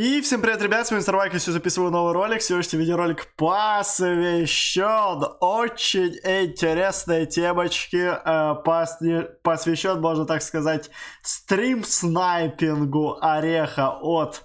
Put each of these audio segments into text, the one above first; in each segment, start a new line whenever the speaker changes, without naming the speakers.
И всем привет, ребят, с вами Старвайк, я записываю новый ролик. Сегодняшний видеоролик посвящен очень интересной темочке, э, посвящен, можно так сказать, стрим-снайпингу ореха от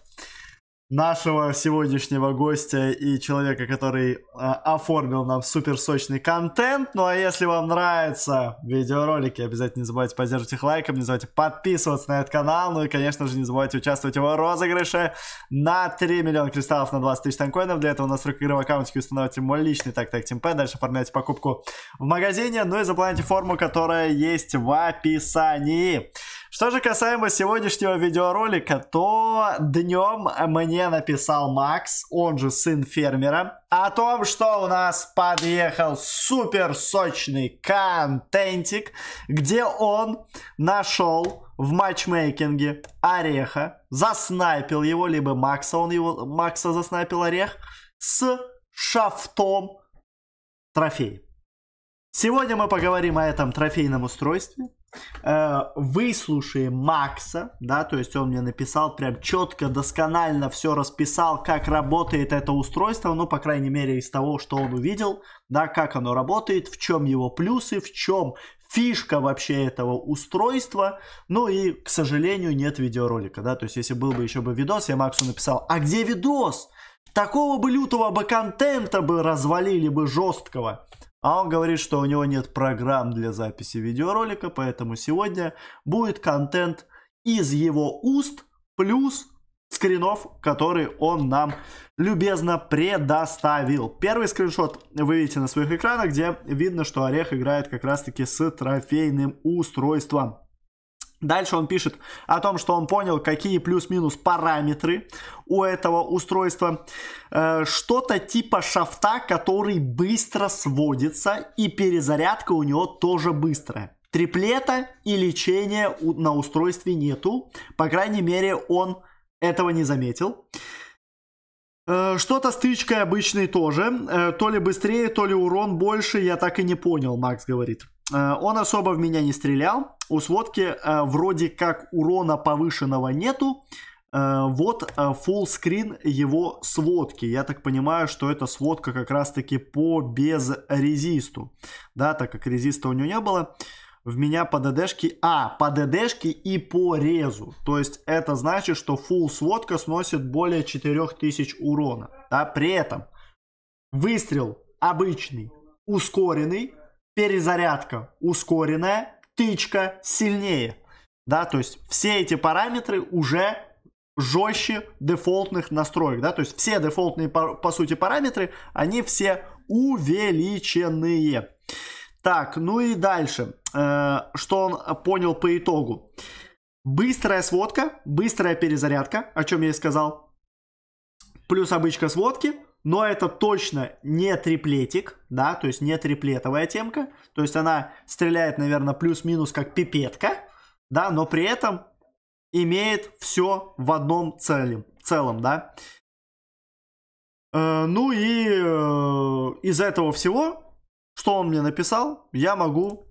нашего сегодняшнего гостя и человека, который э, оформил нам супер сочный контент. Ну а если вам нравятся видеоролики, обязательно не забывайте поддерживать их лайком, не забывайте подписываться на этот канал, ну и, конечно же, не забывайте участвовать в его розыгрыше на 3 миллиона кристаллов на 20 тысяч танкоинов. Для этого у нас в игровой аккаунтике установите мой личный так-так темп, дальше оформляйте покупку в магазине, ну и заполняйте форму, которая есть в описании. Что же касаемо сегодняшнего видеоролика, то днем мне написал Макс, он же сын фермера, о том, что у нас подъехал супер сочный контентик, где он нашел в матчмейкинге Ореха, заснайпил его, либо Макса, он его, Макса заснайпил Орех, с шафтом трофей. Сегодня мы поговорим о этом трофейном устройстве, Э, выслушаем Макса, да, то есть он мне написал прям четко, досконально все расписал, как работает это устройство, ну, по крайней мере, из того, что он увидел, да, как оно работает, в чем его плюсы, в чем фишка вообще этого устройства. Ну и, к сожалению, нет видеоролика, да, то есть если был бы еще бы видос, я Максу написал, а где видос? Такого бы лютого бы контента бы развалили бы жесткого. А он говорит, что у него нет программ для записи видеоролика, поэтому сегодня будет контент из его уст плюс скринов, которые он нам любезно предоставил. Первый скриншот вы видите на своих экранах, где видно, что Орех играет как раз-таки с трофейным устройством. Дальше он пишет о том, что он понял, какие плюс-минус параметры у этого устройства. Э, что-то типа шафта, который быстро сводится, и перезарядка у него тоже быстрая. Триплета и лечения на устройстве нету. По крайней мере, он этого не заметил. Э, что-то стычкой обычной тоже. Э, то ли быстрее, то ли урон больше, я так и не понял, Макс говорит. Э, он особо в меня не стрелял. У сводки э, вроде как урона повышенного нету. Э, вот full screen его сводки. Я так понимаю, что это сводка как раз таки по безрезисту, Да, так как резиста у него не было. В меня по ДДшке... А, по ДДшке и по резу. То есть это значит, что full сводка сносит более 4000 урона. Да, при этом выстрел обычный, ускоренный, перезарядка ускоренная, тычка сильнее. Да, то есть все эти параметры уже жестче дефолтных настроек, да, то есть все дефолтные, по сути, параметры, они все увеличенные. Так, ну и дальше, э, что он понял по итогу. Быстрая сводка, быстрая перезарядка, о чем я и сказал, плюс обычка сводки – но это точно не триплетик, да, то есть не триплетовая темка, то есть она стреляет, наверное, плюс-минус как пипетка, да, но при этом имеет все в одном целом, целом да. Э, ну и э, из этого всего, что он мне написал, я могу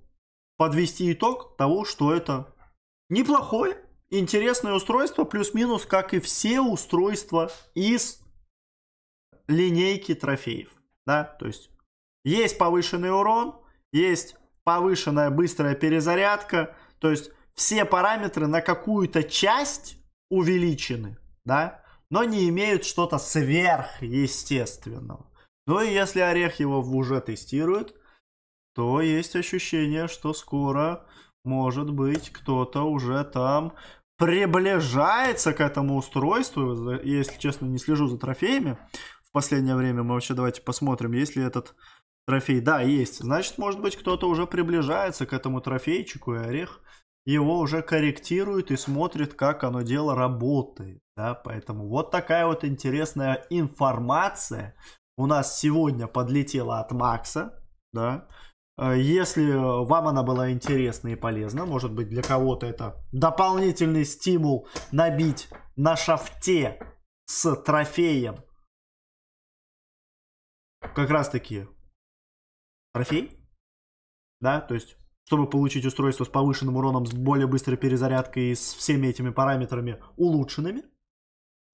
подвести итог того, что это неплохое, интересное устройство, плюс-минус, как и все устройства из линейки трофеев. Да? То есть есть повышенный урон, есть повышенная быстрая перезарядка. То есть все параметры на какую-то часть увеличены. Да? Но не имеют что-то сверхъестественного. Ну и если Орех его уже тестирует, то есть ощущение, что скоро, может быть, кто-то уже там приближается к этому устройству. Если честно, не слежу за трофеями последнее время. Мы вообще давайте посмотрим, есть ли этот трофей. Да, есть. Значит, может быть, кто-то уже приближается к этому трофейчику, и орех его уже корректирует и смотрит, как оно дело работает. Да? Поэтому вот такая вот интересная информация у нас сегодня подлетела от Макса. Да? Э, если вам она была интересна и полезна, может быть для кого-то это дополнительный стимул набить на шафте с трофеем как раз таки трофей, да, то есть чтобы получить устройство с повышенным уроном, с более быстрой перезарядкой и с всеми этими параметрами улучшенными.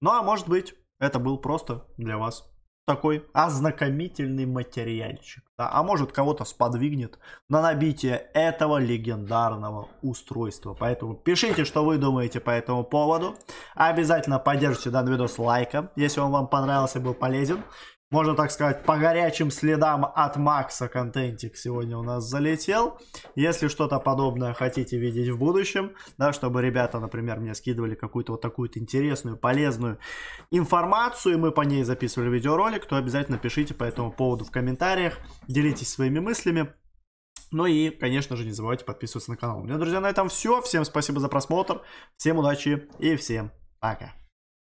Ну а может быть, это был просто для вас такой ознакомительный материальчик. Да? А может кого-то сподвигнет на набитие этого легендарного устройства. Поэтому пишите, что вы думаете по этому поводу. Обязательно поддержите данный видос лайком, если он вам понравился и был полезен можно так сказать, по горячим следам от Макса контентик сегодня у нас залетел. Если что-то подобное хотите видеть в будущем, да, чтобы ребята, например, мне скидывали какую-то вот такую то интересную, полезную информацию, и мы по ней записывали видеоролик, то обязательно пишите по этому поводу в комментариях, делитесь своими мыслями. Ну и, конечно же, не забывайте подписываться на канал. У меня, друзья, на этом все. Всем спасибо за просмотр, всем удачи и всем пока.